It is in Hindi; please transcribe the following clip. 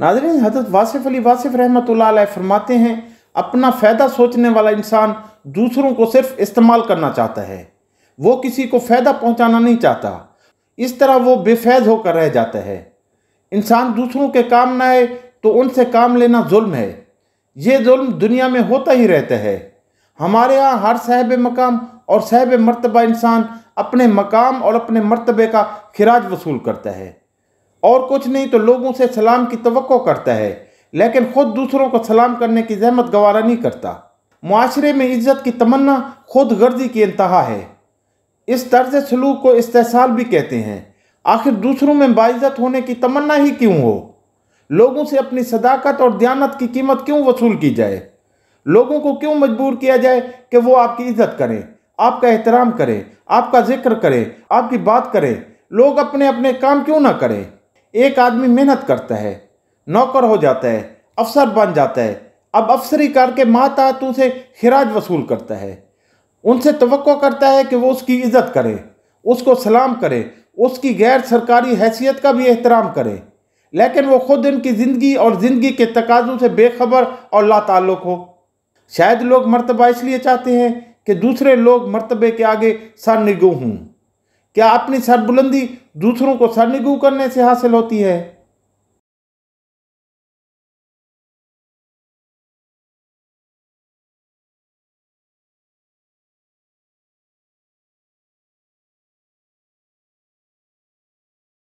नाजरीन हजरत वासिफ अली वासिफ रहमत फरमाते हैं अपना फ़ायदा सोचने वाला इंसान दूसरों को सिर्फ इस्तेमाल करना चाहता है वो किसी को फ़ायदा पहुंचाना नहीं चाहता इस तरह वो बेफैज होकर रह जाता है इंसान दूसरों के काम न आए तो उनसे काम लेना जुल्म है ये जुल्म दुनिया में होता ही रहता है हमारे यहाँ हर साहब मकाम और साहब मरतबा इंसान अपने मकाम और अपने मरतबे का खराज वसूल करता है और कुछ नहीं तो लोगों से सलाम की तो करता है लेकिन ख़ुद दूसरों को सलाम करने की जहमत गवारा नहीं करता माशरे में इज्जत की तमन्ना खुद गर्जी की इंतहा है इस तर्ज सलूक को इस्तेसाल भी कहते हैं आखिर दूसरों में बाइज़त होने की तमन्ना ही क्यों हो लोगों से अपनी सदाकत और दयानत की कीमत क्यों वसूल की जाए लोगों को क्यों मजबूर किया जाए कि वो आपकी इज्जत करें आपका एहतराम करें आपका जिक्र करें आपकी बात करें लोग अपने अपने काम क्यों ना करें एक आदमी मेहनत करता है नौकर हो जाता है अफसर बन जाता है अब अफसरी करके मातातू से खराज वसूल करता है उनसे तो करता है कि वो उसकी इज्जत करें उसको सलाम करे उसकी गैर सरकारी हैसियत का भी एहतराम करें लेकिन वो खुद इनकी ज़िंदगी और ज़िंदगी के तकाजों से बेखबर और लाताल्लुक हो शायद लोग मरतबा इसलिए चाहते हैं कि दूसरे लोग मरतबे के आगे सर निगो हों क्या अपनी सरबुलंदी दूसरों को सरनिगू करने से हासिल होती है